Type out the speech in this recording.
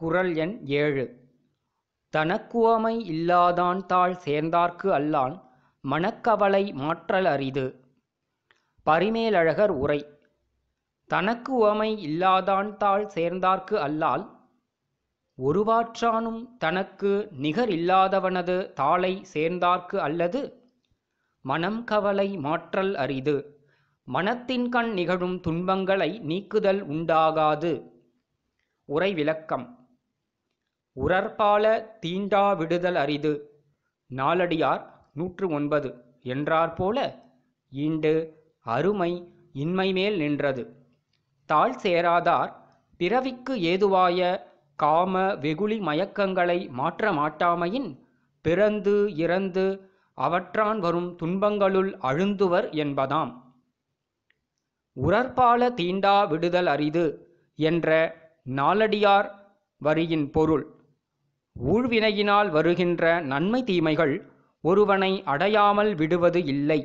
குரல் எண் ஏழு தனக்குவமை இல்லாதான் தாள் சேர்ந்தார்க்கு அல்லான் மனக்கவலை மாற்றல் அரிது பரிமேலழகர் உரை தனக்கு உவமை இல்லாதான் தாள் சேர்ந்தார்க்கு அல்லால் ஒருவாற்றானும் தனக்கு நிகர் இல்லாதவனது தாளை சேர்ந்தார்க்கு அல்லது மனம் கவலை மாற்றல் அரிது மனத்தின் கண் நிகழும் துன்பங்களை நீக்குதல் உண்டாகாது உரை விளக்கம் உரற்பால தீண்டா விடுதல் அரிது நாலடியார் நூற்று ஒன்பது என்றாற்போல ஈண்டு அருமை இன்மைமேல் நின்றது தாழ் சேராதார் பிறவிக்கு ஏதுவாய காம வெகுளி மயக்கங்களை மாற்ற மாட்டாமையின் பிறந்து இறந்து அவற்றான் வரும் துன்பங்களுள் அழுந்துவர் என்பதாம் உரற்பால தீண்டா விடுதல் அரிது என்ற நாலடியார் வரியின் பொருள் ஊழ்வினையினால் வருகின்ற நன்மை தீமைகள் ஒருவனை அடையாமல் விடுவது இல்லை